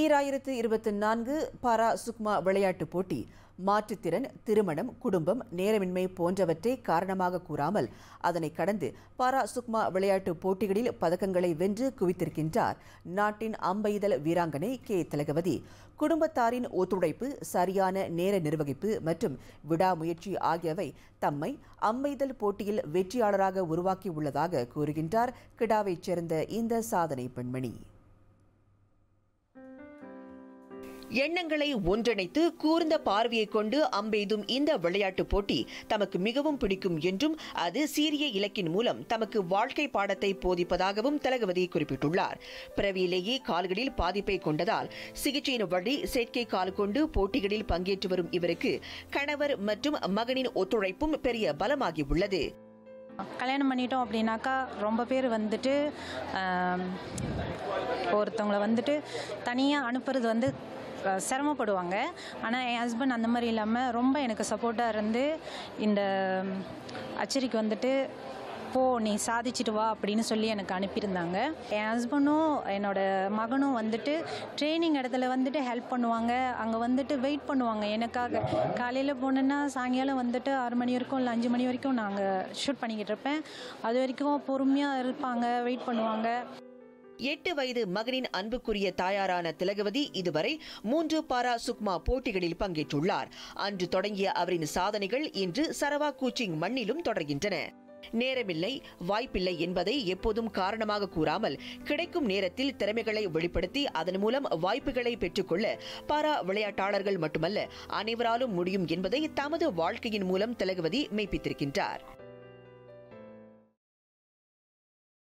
ஈராயிரத்து இருபத்தி நான்கு பாரா சுக்மா விளையாட்டுப் போட்டி மாற்றுத்திறன் திருமணம் குடும்பம் நேரமின்மை போன்றவற்றை காரணமாக கூறாமல் அதனை கடந்து பாரா சுக்மா விளையாட்டுப் போட்டிகளில் பதக்கங்களை வென்று குவித்திருக்கின்றார் நாட்டின் அம்பைதல் வீராங்கனை கே திலகவதி குடும்பத்தாரின் ஒத்துழைப்பு சரியான நேர நிர்வகிப்பு மற்றும் விடாமுயற்சி ஆகியவை தம்மை அம்பைதல் போட்டியில் வெற்றியாளராக உருவாக்கியுள்ளதாக கூறுகின்றார் கிடாவைச் சேர்ந்த இந்த சாதனை பெண்மணி எண்ணங்களை ஒன்றிணைத்து கூர்ந்த பார்வையை கொண்டு அம்பெய்தும் இந்த விளையாட்டுப் போட்டி தமக்கு மிகவும் பிடிக்கும் என்றும் அது சீரிய இலக்கின் மூலம் தமக்கு வாழ்க்கை பாடத்தை போதிப்பதாகவும் தலகவதி குறிப்பிட்டுள்ளார் பிறவியிலேயே கால்களில் பாதிப்பை கொண்டதால் சிகிச்சையின் வழி செயற்கை கால் கொண்டு போட்டிகளில் பங்கேற்று வரும் இவருக்கு கணவர் மற்றும் மகனின் ஒத்துழைப்பும் பெரிய பலமாகி உள்ளது கல்யாணம் பண்ணிட்டோம் அப்படின்னாக்கா ரொம்ப பேர் வந்துட்டு ஒருத்தவங்களை வந்துட்டு தனியாக அனுப்புறது வந்து சிரமப்படுவாங்க ஆனால் என் ஹஸ்பண்ட் அந்த மாதிரி இல்லாமல் ரொம்ப எனக்கு சப்போர்ட்டாக இருந்து இந்த அச்சரிக்கை வந்துட்டு போ நீ சாதிச்சுட்டு வா அப்படின்னு சொல்லி எனக்கு அனுப்பியிருந்தாங்க என் ஹஸ்பண்டும் என்னோட மகனும் வந்துட்டு ட்ரைனிங் இடத்துல வந்துட்டு ஹெல்ப் பண்ணுவாங்க அங்கே வந்துட்டு வெயிட் பண்ணுவாங்க எனக்காக காலையில் போனேன்னா சாயங்காலம் வந்துட்டு ஆறு மணி வரைக்கும் இல்லை அஞ்சு மணி வரைக்கும் நாங்கள் ஷூட் பண்ணிக்கிட்டு இருப்பேன் அது வரைக்கும் பொறுமையாக இருப்பாங்க வெயிட் பண்ணுவாங்க எட்டு வயது மகனின் அன்புக்குரிய தாயாரான திலகவதி இதுவரை மூன்று பாரா சுக்மா போட்டிகளில் பங்கேற்றுள்ளார் அன்று தொடங்கிய அவரின் சாதனைகள் இன்று சரவா கூச்சிங் மண்ணிலும் தொடர்கின்றன நேரமில்லை வாய்ப்பில்லை என்பதை எப்போதும் காரணமாக கூறாமல் கிடைக்கும் நேரத்தில் திறமைகளை வெளிப்படுத்தி அதன் மூலம் வாய்ப்புகளை பெற்றுக்கொள்ள பாரா விளையாட்டாளர்கள் மட்டுமல்ல அனைவராலும் முடியும் என்பதை தமது வாழ்க்கையின் மூலம் திலகவதி மெய்ப்பித்திருக்கின்றார்